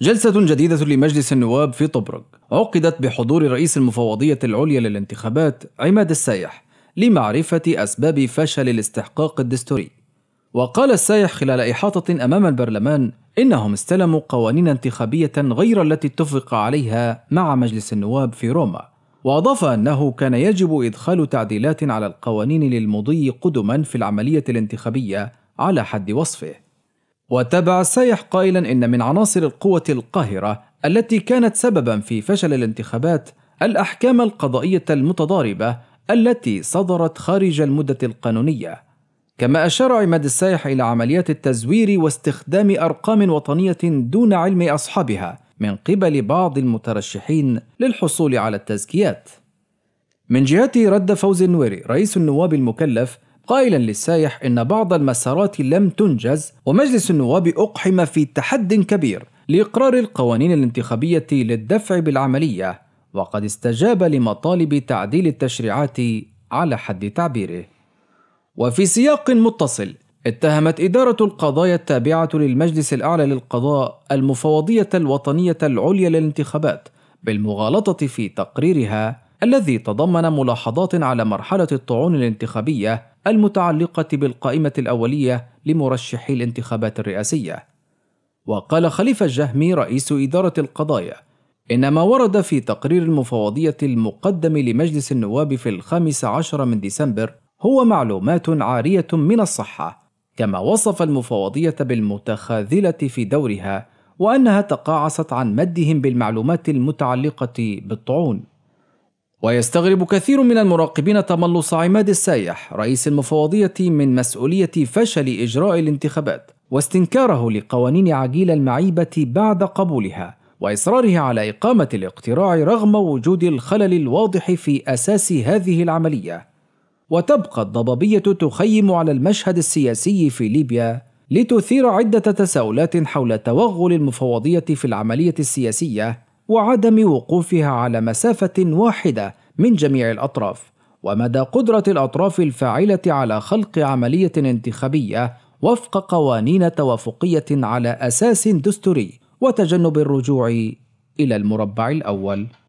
جلسة جديدة لمجلس النواب في طبرق عقدت بحضور رئيس المفوضية العليا للانتخابات عماد السايح لمعرفة أسباب فشل الاستحقاق الدستوري وقال السايح خلال إحاطة أمام البرلمان إنهم استلموا قوانين انتخابية غير التي اتفق عليها مع مجلس النواب في روما وأضاف أنه كان يجب إدخال تعديلات على القوانين للمضي قدما في العملية الانتخابية على حد وصفه وتابع السايح قائلا إن من عناصر القوة القاهرة التي كانت سببا في فشل الانتخابات الأحكام القضائية المتضاربة التي صدرت خارج المدة القانونية كما أشار عماد السايح إلى عمليات التزوير واستخدام أرقام وطنية دون علم أصحابها من قبل بعض المترشحين للحصول على التزكيات من جهته رد فوزي النويري رئيس النواب المكلف قائلا للسايح إن بعض المسارات لم تنجز ومجلس النواب أقحم في تحد كبير لإقرار القوانين الانتخابية للدفع بالعملية وقد استجاب لمطالب تعديل التشريعات على حد تعبيره وفي سياق متصل اتهمت إدارة القضايا التابعة للمجلس الأعلى للقضاء المفوضية الوطنية العليا للانتخابات بالمغالطة في تقريرها الذي تضمن ملاحظات على مرحلة الطعون الانتخابية المتعلقة بالقائمة الأولية لمرشحي الانتخابات الرئاسية. وقال خليفة الجهمي رئيس إدارة القضايا: إن ما ورد في تقرير المفوضية المقدم لمجلس النواب في الخامس عشر من ديسمبر هو معلومات عارية من الصحة، كما وصف المفوضية بالمتخاذلة في دورها، وأنها تقاعست عن مدهم بالمعلومات المتعلقة بالطعون. ويستغرب كثير من المراقبين تملص عماد السايح رئيس المفوضية من مسؤولية فشل إجراء الانتخابات واستنكاره لقوانين عجيل المعيبة بعد قبولها وإصراره على إقامة الاقتراع رغم وجود الخلل الواضح في أساس هذه العملية وتبقى الضبابية تخيم على المشهد السياسي في ليبيا لتثير عدة تساؤلات حول توغل المفوضية في العملية السياسية وعدم وقوفها على مسافة واحدة من جميع الأطراف، ومدى قدرة الأطراف الفاعلة على خلق عملية انتخابية وفق قوانين توافقية على أساس دستوري، وتجنب الرجوع إلى المربع الأول.